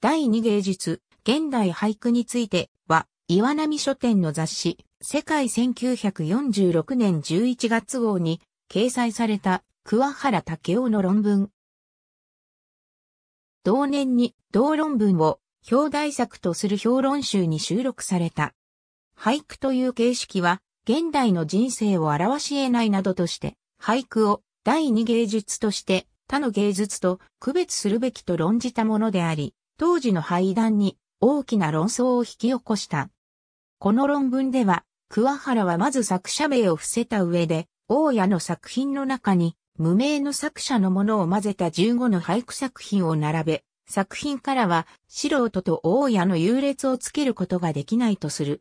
第二芸術、現代俳句については、岩波書店の雑誌、世界1946年11月号に掲載された桑原武雄の論文。同年に同論文を表題作とする評論集に収録された。俳句という形式は現代の人生を表し得ないなどとして俳句を第二芸術として他の芸術と区別するべきと論じたものであり、当時の廃談に大きな論争を引き起こした。この論文では、桑原はまず作者名を伏せた上で、大家の作品の中に、無名の作者のものを混ぜた15の俳句作品を並べ、作品からは素人と大家の優劣をつけることができないとする。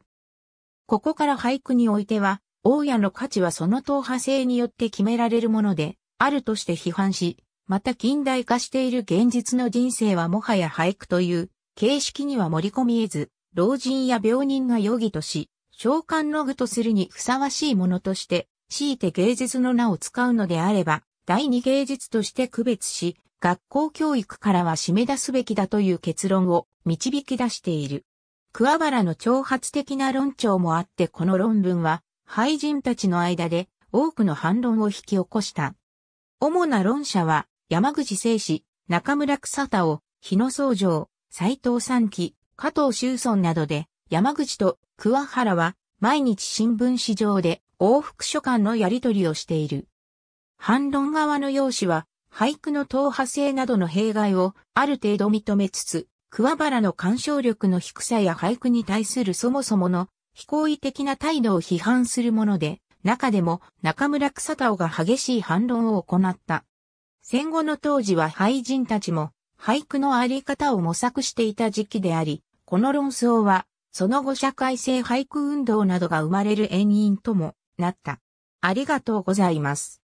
ここから俳句においては、大家の価値はその党派性によって決められるもので、あるとして批判し、また近代化している現実の人生はもはや俳句という形式には盛り込み得ず、老人や病人が余儀とし、召喚の具とするにふさわしいものとして、強いて芸術の名を使うのであれば、第二芸術として区別し、学校教育からは締め出すべきだという結論を導き出している。桑原の挑発的な論調もあってこの論文は、俳人たちの間で多くの反論を引き起こした。主な論者は、山口聖史、中村草田を、日野総城、斎藤三喜、加藤修村などで、山口と桑原は、毎日新聞史上で、往復書簡のやり取りをしている。反論側の用紙は、俳句の党派性などの弊害をある程度認めつつ、桑原の干渉力の低さや俳句に対するそもそもの非行為的な態度を批判するもので、中でも中村草田が激しい反論を行った。戦後の当時は俳人たちも俳句のあり方を模索していた時期であり、この論争は、その後社会性俳句運動などが生まれる遠因ともなった。ありがとうございます。